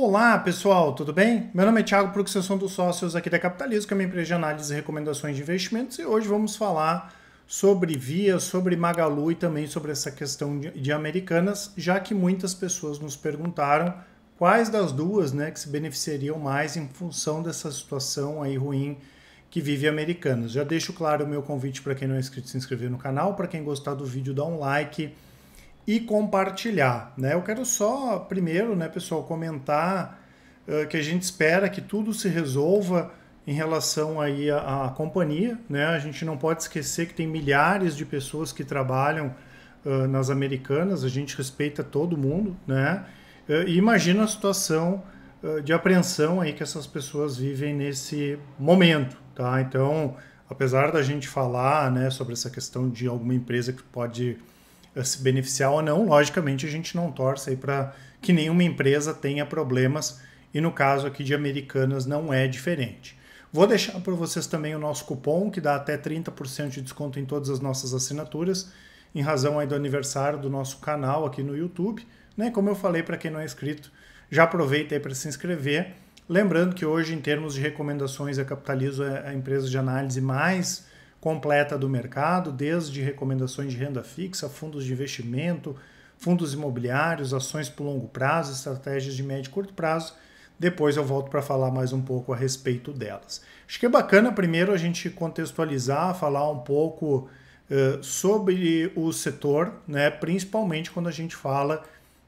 Olá pessoal, tudo bem? Meu nome é Thiago Prux, dos sócios aqui da Capitalismo, que é uma empresa de análise e recomendações de investimentos, e hoje vamos falar sobre Via, sobre Magalu e também sobre essa questão de, de Americanas, já que muitas pessoas nos perguntaram quais das duas né, que se beneficiariam mais em função dessa situação aí ruim que vive Americanas. Já deixo claro o meu convite para quem não é inscrito se inscrever no canal, para quem gostar do vídeo dá um like e compartilhar. Né? Eu quero só, primeiro, né, pessoal, comentar uh, que a gente espera que tudo se resolva em relação aí à, à, companhia. Né? A gente não pode esquecer que tem milhares de pessoas que trabalham uh, nas americanas, a gente respeita todo mundo. Né? Uh, e imagina a situação de apreensão aí que essas pessoas vivem nesse momento. Tá? Então, apesar da gente falar né, sobre essa questão de alguma empresa que pode se beneficiar ou não. Logicamente, a gente não torce para que nenhuma empresa tenha problemas e no caso aqui de Americanas não é diferente. Vou deixar para vocês também o nosso cupom que dá até 30% de desconto em todas as nossas assinaturas, em razão aí do aniversário do nosso canal aqui no YouTube. Né? Como eu falei para quem não é inscrito, já aproveita aí para se inscrever. Lembrando que hoje, em termos de recomendações, a Capitalizo é a empresa de análise mais completa do mercado, desde recomendações de renda fixa, fundos de investimento, fundos imobiliários, ações por longo prazo, estratégias de médio e curto prazo. Depois eu volto para falar mais um pouco a respeito delas. Acho que é bacana primeiro a gente contextualizar, falar um pouco uh, sobre o setor, né, principalmente quando a gente fala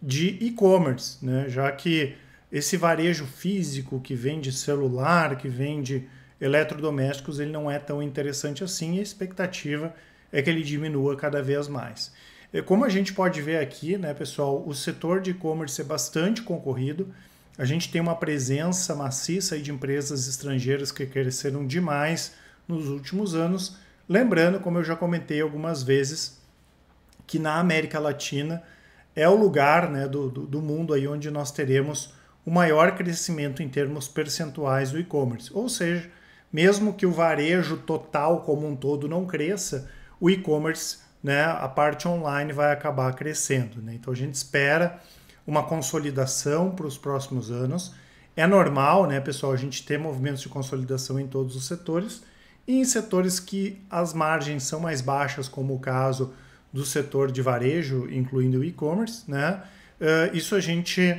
de e-commerce, né, já que esse varejo físico que vende celular, que vende eletrodomésticos ele não é tão interessante assim e a expectativa é que ele diminua cada vez mais. Como a gente pode ver aqui, né, pessoal, o setor de e-commerce é bastante concorrido. A gente tem uma presença maciça de empresas estrangeiras que cresceram demais nos últimos anos. Lembrando, como eu já comentei algumas vezes, que na América Latina é o lugar né, do, do, do mundo aí onde nós teremos o maior crescimento em termos percentuais do e-commerce. Ou seja, mesmo que o varejo total como um todo não cresça, o e-commerce, né, a parte online vai acabar crescendo. Né? Então a gente espera uma consolidação para os próximos anos. É normal, né, pessoal, a gente ter movimentos de consolidação em todos os setores e em setores que as margens são mais baixas, como o caso do setor de varejo, incluindo o e-commerce, né? Uh, isso a gente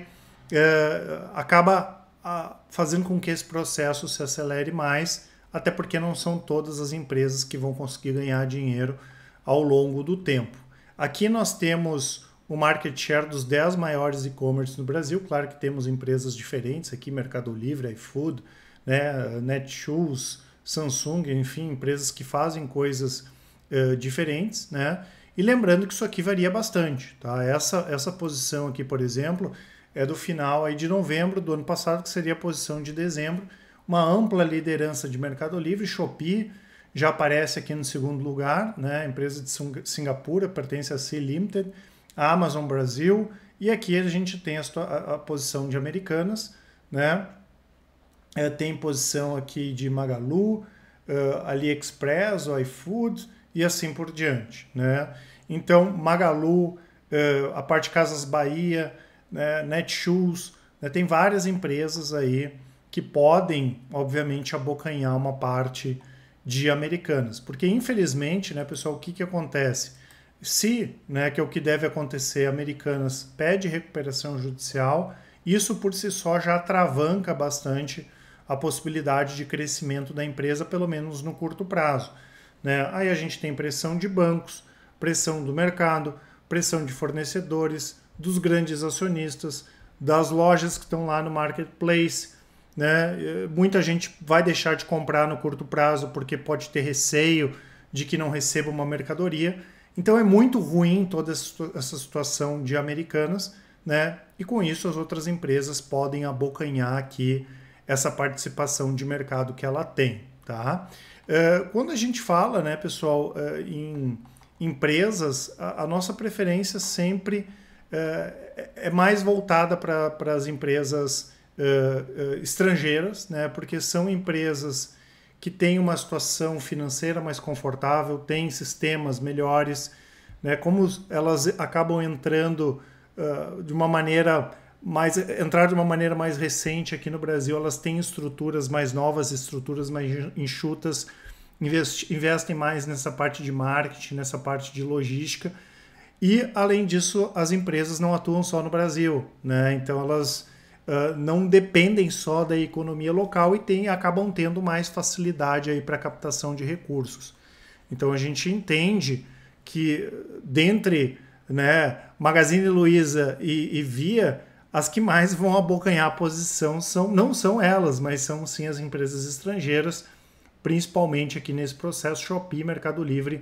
uh, acaba a, fazendo com que esse processo se acelere mais, até porque não são todas as empresas que vão conseguir ganhar dinheiro ao longo do tempo. Aqui nós temos o market share dos 10 maiores e-commerce no Brasil. Claro que temos empresas diferentes aqui, Mercado Livre, iFood, né, Netshoes, Samsung, enfim, empresas que fazem coisas uh, diferentes, né? E lembrando que isso aqui varia bastante, tá? Essa, essa posição aqui, por exemplo, é do final aí de novembro do ano passado, que seria a posição de dezembro. Uma ampla liderança de Mercado Livre, Shopee já aparece aqui no segundo lugar, né? empresa de Singapura, pertence a C Limited, a Amazon Brasil, e aqui a gente tem a, a, a posição de Americanas, né? É, tem posição aqui de Magalu, uh, AliExpress, iFood e assim por diante, né? Então, Magalu, uh, a parte Casas Bahia, né, Netshoes, né, tem várias empresas aí que podem, obviamente, abocanhar uma parte de americanas. Porque, infelizmente, né, pessoal, o que, que acontece? Se, né, que é o que deve acontecer, americanas pede recuperação judicial, isso por si só já atravanca bastante a possibilidade de crescimento da empresa, pelo menos no curto prazo. Né? Aí a gente tem pressão de bancos, pressão do mercado, pressão de fornecedores, dos grandes acionistas, das lojas que estão lá no marketplace. Né? Eh, muita gente vai deixar de comprar no curto prazo porque pode ter receio de que não receba uma mercadoria. Então é muito ruim toda essa situação de americanas, né? E com isso as outras empresas podem abocanhar aqui essa participação de mercado que ela tem, tá? Eh, quando a gente fala, né, pessoal, eh, em empresas, a nossa preferência sempre é, é, é mais voltada para as empresas uh, uh, estrangeiras, né? porque são empresas que têm uma situação financeira mais confortável, têm sistemas melhores, né? como elas acabam entrando uh, de uma maneira mais entrar de uma maneira mais recente aqui no Brasil, elas têm estruturas mais novas, estruturas mais enxutas, investem mais nessa parte de marketing, nessa parte de logística e, além disso, as empresas não atuam só no Brasil, né? Então elas uh, não dependem só da economia local e tem, acabam tendo mais facilidade aí para captação de recursos. Então a gente entende que dentre né, Magazine Luiza e, e Via, as que mais vão abocanhar a posição são, não são elas, mas são sim as empresas estrangeiras, principalmente aqui nesse processo Shopee, Mercado Livre,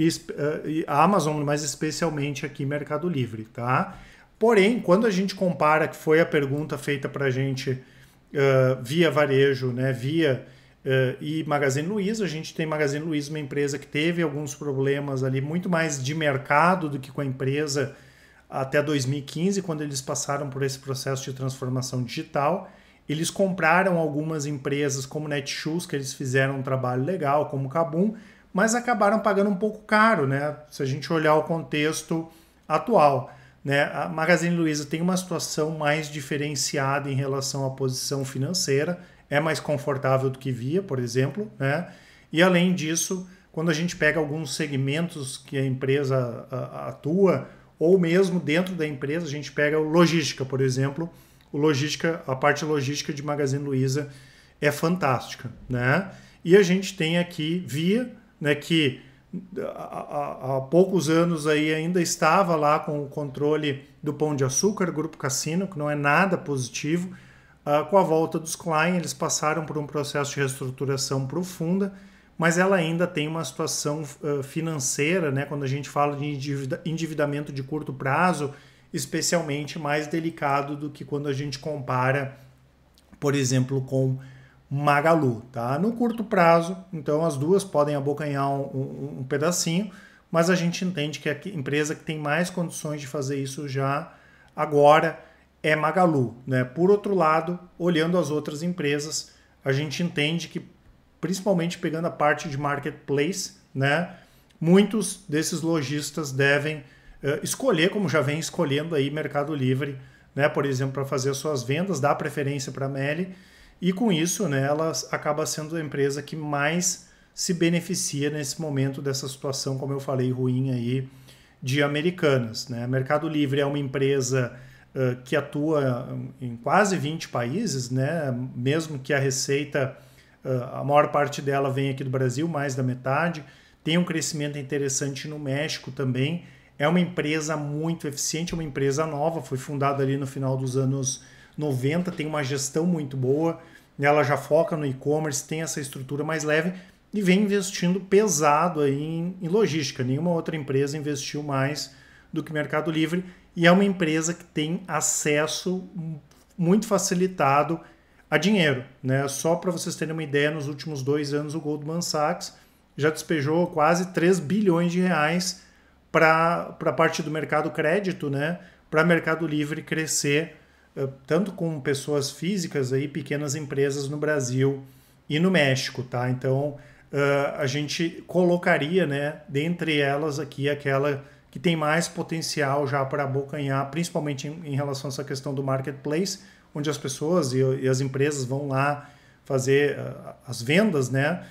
eh, e a Amazon, mas especialmente aqui Mercado Livre, tá? Porém, quando a gente compara, que foi a pergunta feita para a gente uh, via varejo, né, via uh, e Magazine Luiza, a gente tem Magazine Luiza, uma empresa que teve alguns problemas ali, muito mais de mercado do que com a empresa até 2015, quando eles passaram por esse processo de transformação digital. Eles compraram algumas empresas como Netshoes, que eles fizeram um trabalho legal, como Kabum, mas acabaram pagando um pouco caro, né? Se a gente olhar o contexto atual, né? A Magazine Luiza tem uma situação mais diferenciada em relação à posição financeira, é mais confortável do que via, por exemplo, né? E além disso, quando a gente pega alguns segmentos que a empresa atua, ou mesmo dentro da empresa, a gente pega o logística, por exemplo, o logística, a parte logística de Magazine Luiza é fantástica, né? E a gente tem aqui via né, que há, poucos anos aí ainda estava lá com o controle do Pão de Açúcar, Grupo Cassino, que não é nada positivo. Uh, com a volta dos Klein, eles passaram por um processo de reestruturação profunda, mas ela ainda tem uma situação uh, financeira, né, quando a gente fala de endividamento de curto prazo, especialmente mais delicado do que quando a gente compara, por exemplo, com Magalu, tá? No curto prazo, então as duas podem abocanhar um, um, um pedacinho, mas a gente entende que a empresa que tem mais condições de fazer isso já agora é Magalu, né? Por outro lado, olhando as outras empresas, a gente entende que principalmente pegando a parte de marketplace, né? Muitos desses lojistas devem uh, escolher, como já vem escolhendo aí Mercado Livre, né? Por exemplo, para fazer as suas vendas, dar preferência para a Meli e com isso, né, ela acaba sendo a empresa que mais se beneficia nesse momento dessa situação, como eu falei, ruim aí de Americanas. Né? Mercado Livre é uma empresa uh, que atua em quase 20 países, né? mesmo que a receita, uh, a maior parte dela vem aqui do Brasil, mais da metade. Tem um crescimento interessante no México também. É uma empresa muito eficiente, é uma empresa nova, foi fundada ali no final dos anos 90 tem uma gestão muito boa, ela já foca no e-commerce, tem essa estrutura mais leve e vem investindo pesado aí em, em logística. Nenhuma outra empresa investiu mais do que Mercado Livre e é uma empresa que tem acesso muito facilitado a dinheiro. Né? Só para vocês terem uma ideia, nos últimos dois anos o Goldman Sachs já despejou quase 3 bilhões de reais para a parte do mercado crédito, né? para Mercado Livre crescer eh, tanto com pessoas físicas aí, pequenas empresas no Brasil e no México, tá? Então uh, a gente colocaria, né, dentre elas aqui aquela que tem mais potencial já para abocanhar, principalmente em, em, relação a essa questão do marketplace, onde as pessoas e, e as empresas vão lá fazer uh, as vendas, né,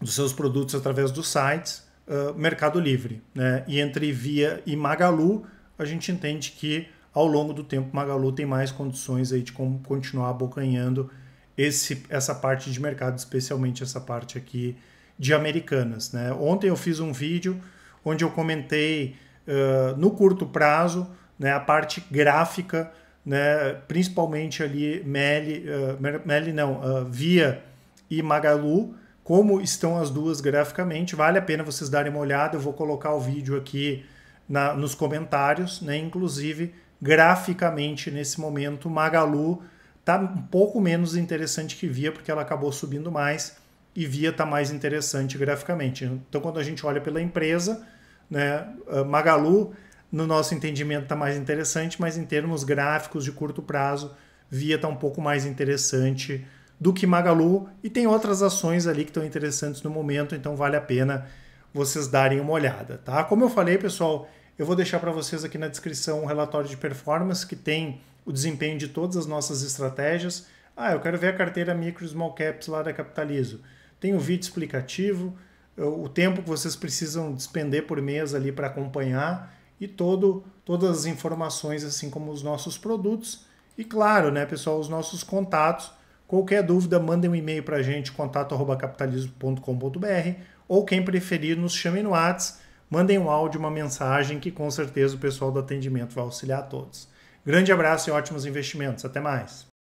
dos seus produtos através dos sites uh, Mercado Livre, né? E entre Via e Magalu, a gente entende que ao longo do tempo Magalu tem mais condições aí de continuar abocanhando esse, essa parte de mercado, especialmente essa parte aqui de Americanas. Né? Ontem eu fiz um vídeo onde eu comentei uh, no curto prazo né, a parte gráfica, né, principalmente ali Meli, uh, Meli não, uh, Via e Magalu, como estão as duas graficamente. Vale a pena vocês darem uma olhada, eu vou colocar o vídeo aqui na, nos comentários, né? inclusive graficamente nesse momento, Magalu tá um pouco menos interessante que Via, porque ela acabou subindo mais e Via tá mais interessante graficamente. Então, quando a gente olha pela empresa, né, ah, Magalu, no nosso entendimento, tá mais interessante, mas em termos gráficos de curto prazo, Via tá um pouco mais interessante do que Magalu e tem outras ações ali que estão interessantes no momento, então vale a pena vocês darem uma olhada, tá? Como eu falei, pessoal, eu vou deixar para vocês aqui na descrição um relatório de performance que tem o desempenho de todas as nossas estratégias. Ah, eu quero ver a carteira micro e small caps lá da Capitalizo. Tem o um vídeo explicativo, o tempo que vocês precisam despender por mês ali para acompanhar e todo, todas as informações, assim como os nossos produtos. E claro, né, pessoal, os nossos contatos. Qualquer dúvida, mandem um e-mail para a gente, contato@capitalizo.com.br ou quem preferir, nos chame no WhatsApp mandem um áudio, uma mensagem que com certeza o pessoal do atendimento vai auxiliar a todos. Grande abraço e ótimos investimentos. Até mais.